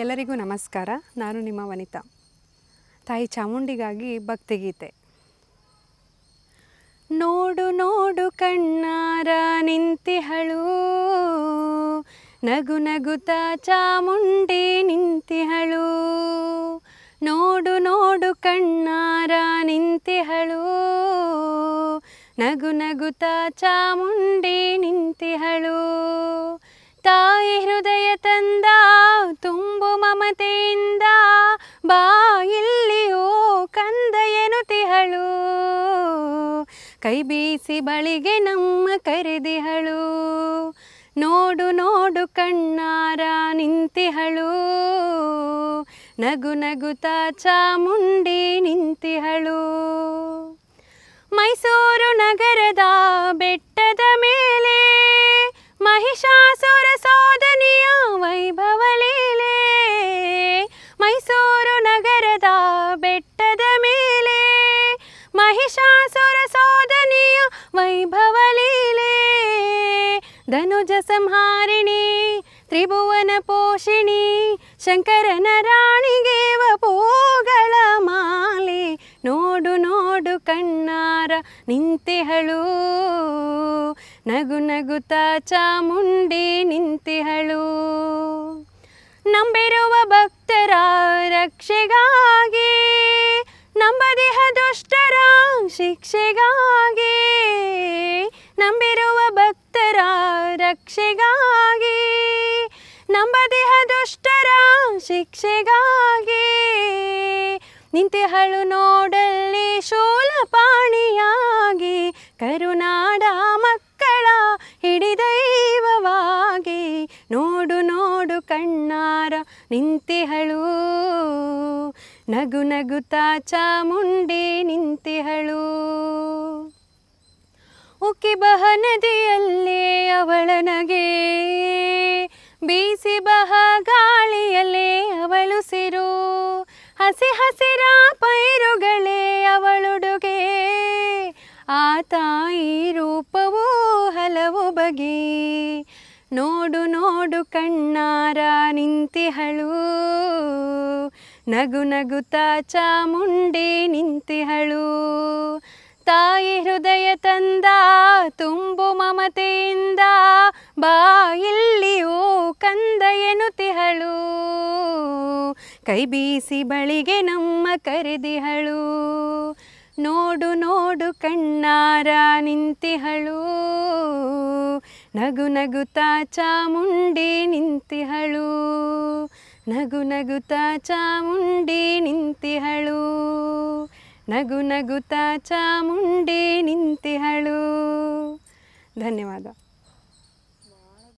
ಎಲ್ಲರಿಗೂ ನಮಸ್ಕಾರ ನಾನು ನಿಮ್ಮ ವನಿತಾ ತಾಯಿ ಚಾಮುಂಡಿಗಾಗಿ ಭಕ್ತಿಗೀತೆ ನೋಡು ನೋಡು ಕಣ್ಣಾರ ನಿಂತಿಹಳು ನಗು ನಗುತ ಚಾಮುಂಡಿ ನಿಂತಿಹಳು ನೋಡು ನೋಡು ಕಣ್ಣಾರ ನಿಂತಿಹಳು ನಗು ನಗುತ ಚಾಮುಂಡಿ ನಿಂತಿಹಳು ತಾಯಿ ಹೃದಯ ತಂದ ಕೈ ಬೀಸಿ ಬಳಿಗೆ ನಮ್ಮ ಕರೆದಿಹಳು ನೋಡು ನೋಡು ಕಣ್ಣಾರ ನಿಂತಿಹಳು ನಗು ನಗುತಾ ಚಾಮುಂಡಿ ನಿಂತಿಹಳು ಮೈಸೂರು ನಗರದ ಬೆಟ್ಟ ಧನುಜ ಸಂಹಾರಿಣಿ ತ್ರಿಭುವನ ಪೋಷಿಣಿ ಶಂಕರನ ರಾಣಿಗೇವ ಪೂಗಳ ಮಾಲೆ ನೋಡು ನೋಡು ಕಣ್ಣಾರ ನಿಂತಿಹಳು, ನಗು ನಗುತ ಚಾಮುಂಡಿ ನಿಂತಿಹಳು, ನಂಬಿರುವ ಭಕ್ತರ ರಕ್ಷೆಗಾಗಿ ದೇಹ ದುಷ್ಟರ ಶಿಕ್ಷೆಗಾಗಿ ರಕ್ಷೆಗಾಗಿ ನಮ್ಮ ದೇಹ ದುಷ್ಟರ ಶಿಕ್ಷೆಗಾಗಿ ನಿಂತಿಹಳು ನೋಡಲ್ಲಿ ಶೂಲ ಪಾಣಿಯಾಗಿ ಕರುನಾಡ ಮಕ್ಕಳ ಹಿಡಿದೈವವಾಗಿ ನೋಡು ನೋಡು ಕಣ್ಣಾರ ನಿಂತಿಹಳು ನಗು ನಗು ಚಾಮುಂಡಿ ನಿಂತಿಹಳು ಉಕ್ಕಿ ಬಹ ನದಿಯ ಅವಳನಗೆ ಬೀಸಿ ಬಹ ಗಾಳಿಯಲ್ಲೇ ಅವಳುಸಿರು ಹಸಿ ಹಸಿರ ಪೈರುಗಳೇ ಅವಳುಡುಗೆ ಆ ತಾಯಿ ರೂಪವೂ ಹಲವು ಬಗೆ ನೋಡು ನೋಡು ಕಣ್ಣಾರ ನಿಂತಿಹಳು ನಗು ನಗು ಚಾಮುಂಡಿ ನಿಂತಿಹಳು ತಾಯಿ ಹೃದಯ ತಂದ ತುಂಬು ಮಮತೆಯಿಂದ ಬಾ ಇಲ್ಲಿಯೂ ಕಂದ ಎನ್ನುತ್ತಿಹಳು ಕೈ ಬೀಸಿ ಬಳಿಗೆ ನಮ್ಮ ಕರೆದಿಹಳು ನೋಡು ನೋಡು ಕಣ್ಣಾರ ನಿಂತಿಹಳು ನಗು ನಗುತ ಚಾಮುಂಡಿ ನಿಂತಿಹಳು ನಗು ನಗುತ ಚಾಮುಂಡಿ ನಿಂತಿಹಳು ನಗು ನಗುತ್ತಾ ಚಾಮುಂಡಿ ನಿಂತಿಹಳು ಧನ್ಯವಾದ